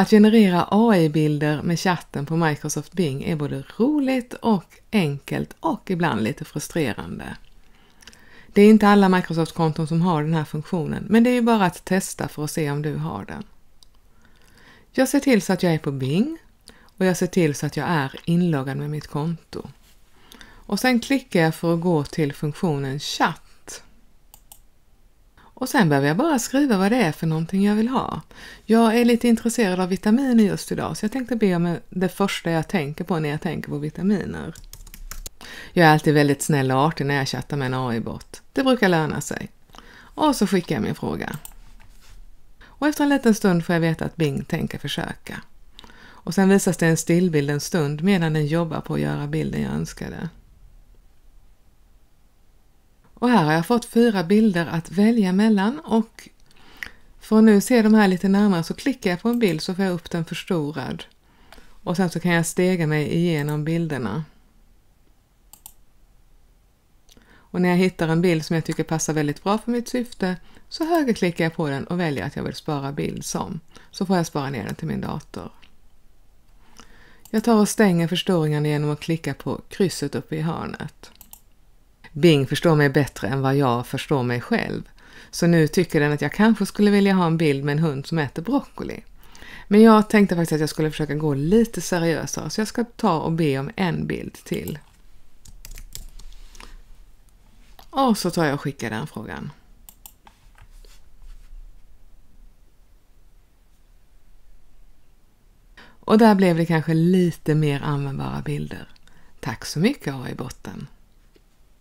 Att generera AI-bilder med chatten på Microsoft Bing är både roligt och enkelt och ibland lite frustrerande. Det är inte alla Microsoft-konton som har den här funktionen, men det är ju bara att testa för att se om du har den. Jag ser till så att jag är på Bing och jag ser till så att jag är inloggad med mitt konto. Och sen klickar jag för att gå till funktionen Chatt och sen behöver jag bara skriva vad det är för någonting jag vill ha. Jag är lite intresserad av vitaminer just idag så jag tänkte be om det första jag tänker på när jag tänker på vitaminer. Jag är alltid väldigt snäll och artig när jag chattar med en AI-bot. Det brukar löna sig. Och så skickar jag min fråga. Och efter en liten stund får jag veta att Bing tänker försöka. Och sen visas det en stillbild en stund medan den jobbar på att göra bilden jag önskade. Och här har jag fått fyra bilder att välja mellan och för att nu se de här lite närmare så klickar jag på en bild så får jag upp den förstorad. Och sen så kan jag stega mig igenom bilderna. Och när jag hittar en bild som jag tycker passar väldigt bra för mitt syfte så högerklickar jag på den och väljer att jag vill spara bild som. Så får jag spara ner den till min dator. Jag tar och stänger förstoringen genom att klicka på krysset uppe i hörnet. Bing förstår mig bättre än vad jag förstår mig själv. Så nu tycker den att jag kanske skulle vilja ha en bild med en hund som äter broccoli. Men jag tänkte faktiskt att jag skulle försöka gå lite seriösare så jag ska ta och be om en bild till. Och så tar jag och skickar den frågan. Och där blev det kanske lite mer användbara bilder. Tack så mycket AI-botten!